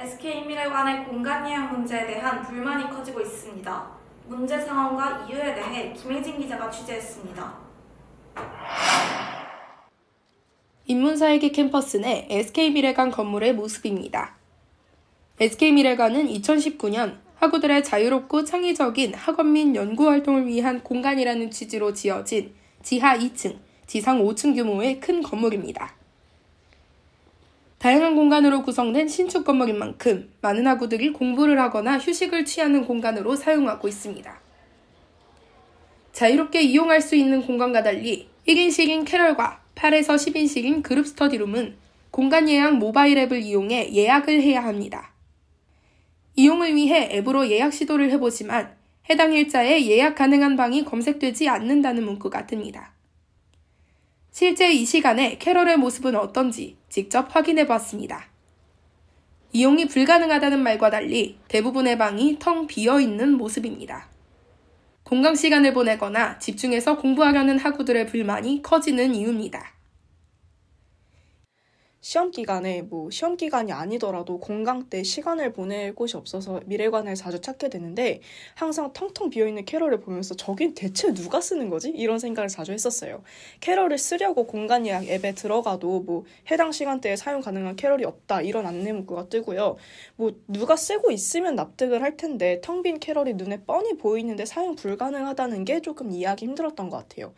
SK미래관의 공간이행 문제에 대한 불만이 커지고 있습니다. 문제 상황과 이유에 대해 김혜진 기자가 취재했습니다. 인문사회계 캠퍼스 내 SK미래관 건물의 모습입니다. SK미래관은 2019년 학우들의 자유롭고 창의적인 학업 및 연구 활동을 위한 공간이라는 취지로 지어진 지하 2층, 지상 5층 규모의 큰 건물입니다. 다양한 공간으로 구성된 신축 건물인 만큼 많은 학우들이 공부를 하거나 휴식을 취하는 공간으로 사용하고 있습니다. 자유롭게 이용할 수 있는 공간과 달리 1인실인 캐럴과 8에서 10인실인 그룹 스터디룸은 공간 예약 모바일 앱을 이용해 예약을 해야 합니다. 이용을 위해 앱으로 예약 시도를 해보지만 해당 일자에 예약 가능한 방이 검색되지 않는다는 문구가 뜹니다. 실제 이 시간에 캐럴의 모습은 어떤지 직접 확인해 봤습니다. 이용이 불가능하다는 말과 달리 대부분의 방이 텅 비어 있는 모습입니다. 공강 시간을 보내거나 집중해서 공부하려는 학우들의 불만이 커지는 이유입니다. 시험 기간에 뭐 시험 기간이 아니더라도 공강 때 시간을 보낼 곳이 없어서 미래관을 자주 찾게 되는데 항상 텅텅 비어있는 캐럴을 보면서 저긴 대체 누가 쓰는 거지? 이런 생각을 자주 했었어요. 캐럴을 쓰려고 공간 예약 앱에 들어가도 뭐 해당 시간대에 사용 가능한 캐럴이 없다 이런 안내 문구가 뜨고요. 뭐 누가 쓰고 있으면 납득을 할 텐데 텅 빈 캐럴이 눈에 뻔히 보이는데 사용 불가능하다는 게 조금 이해하기 힘들었던 것 같아요.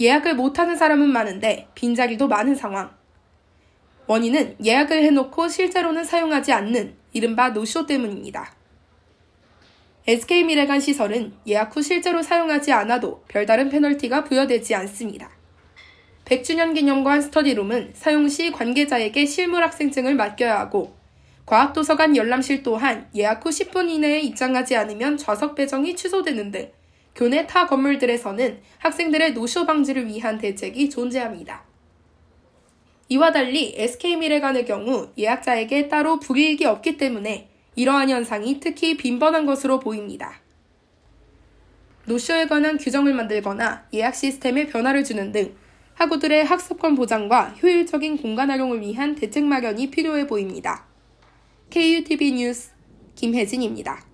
예약을 못하는 사람은 많은데 빈자리도 많은 상황. 원인은 예약을 해놓고 실제로는 사용하지 않는 이른바 노쇼 때문입니다. SK미래간 시설은 예약 후 실제로 사용하지 않아도 별다른 페널티가 부여되지 않습니다. 100주년 기념관 스터디룸은 사용 시 관계자에게 실물 학생증을 맡겨야 하고 과학도서관 열람실 또한 예약 후 10분 이내에 입장하지 않으면 좌석 배정이 취소되는 등 교내 타 건물들에서는 학생들의 노쇼 방지를 위한 대책이 존재합니다. 이와 달리 SK미래관의 경우 예약자에게 따로 불이익이 없기 때문에 이러한 현상이 특히 빈번한 것으로 보입니다. 노쇼에 관한 규정을 만들거나 예약 시스템에 변화를 주는 등 학우들의 학습권 보장과 효율적인 공간 활용을 위한 대책 마련이 필요해 보입니다. KUTV 뉴스 김혜진입니다.